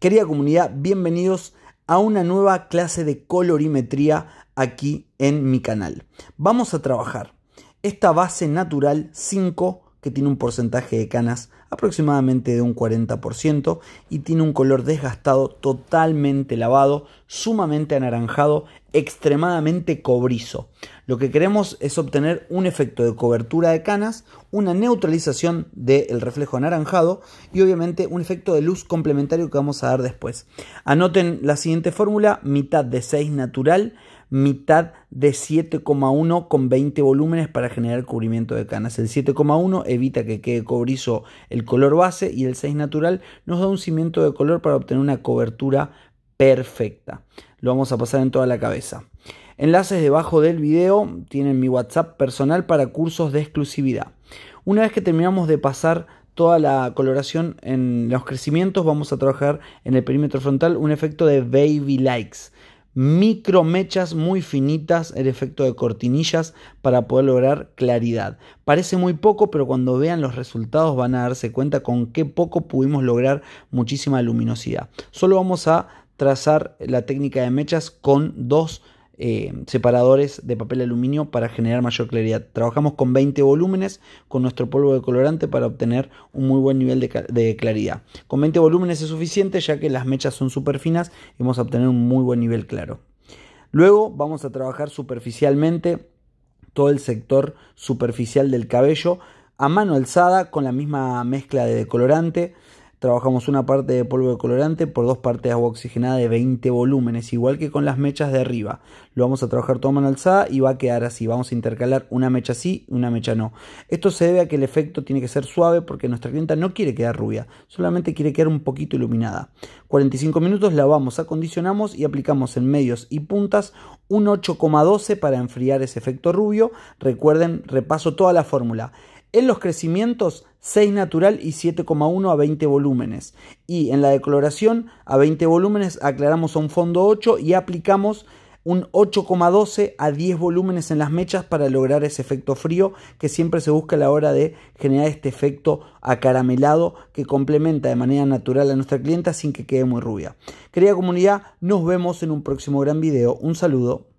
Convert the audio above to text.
Querida comunidad, bienvenidos a una nueva clase de colorimetría aquí en mi canal. Vamos a trabajar esta base natural 5 que tiene un porcentaje de canas aproximadamente de un 40% y tiene un color desgastado totalmente lavado, sumamente anaranjado, extremadamente cobrizo. Lo que queremos es obtener un efecto de cobertura de canas, una neutralización del reflejo anaranjado y obviamente un efecto de luz complementario que vamos a dar después. Anoten la siguiente fórmula, mitad de 6 natural mitad de 7,1 con 20 volúmenes para generar cubrimiento de canas. El 7,1 evita que quede cobrizo el color base y el 6 natural nos da un cimiento de color para obtener una cobertura perfecta. Lo vamos a pasar en toda la cabeza. Enlaces debajo del video tienen mi WhatsApp personal para cursos de exclusividad. Una vez que terminamos de pasar toda la coloración en los crecimientos, vamos a trabajar en el perímetro frontal un efecto de baby likes micromechas muy finitas, el efecto de cortinillas para poder lograr claridad. Parece muy poco, pero cuando vean los resultados van a darse cuenta con qué poco pudimos lograr muchísima luminosidad. Solo vamos a trazar la técnica de mechas con dos eh, separadores de papel aluminio para generar mayor claridad. Trabajamos con 20 volúmenes con nuestro polvo de colorante para obtener un muy buen nivel de, claridad. Con 20 volúmenes es suficiente ya que las mechas son súper finas y vamos a obtener un muy buen nivel claro. Luego vamos a trabajar superficialmente todo el sector superficial del cabello a mano alzada con la misma mezcla de colorante Trabajamos una parte de polvo de colorante por dos partes de agua oxigenada de 20 volúmenes, igual que con las mechas de arriba. Lo vamos a trabajar todo mano alzada y va a quedar así. Vamos a intercalar una mecha sí y una mecha no. Esto se debe a que el efecto tiene que ser suave porque nuestra clienta no quiere quedar rubia, solamente quiere quedar un poquito iluminada. 45 minutos lavamos, acondicionamos y aplicamos en medios y puntas un 8,12 para enfriar ese efecto rubio. Recuerden, repaso toda la fórmula. En los crecimientos, 6 natural y 7,1 a 20 volúmenes. Y en la decoloración, a 20 volúmenes aclaramos a un fondo 8 y aplicamos un 8,12 a 10 volúmenes en las mechas para lograr ese efecto frío que siempre se busca a la hora de generar este efecto acaramelado que complementa de manera natural a nuestra clienta sin que quede muy rubia. Querida comunidad, nos vemos en un próximo gran video. Un saludo.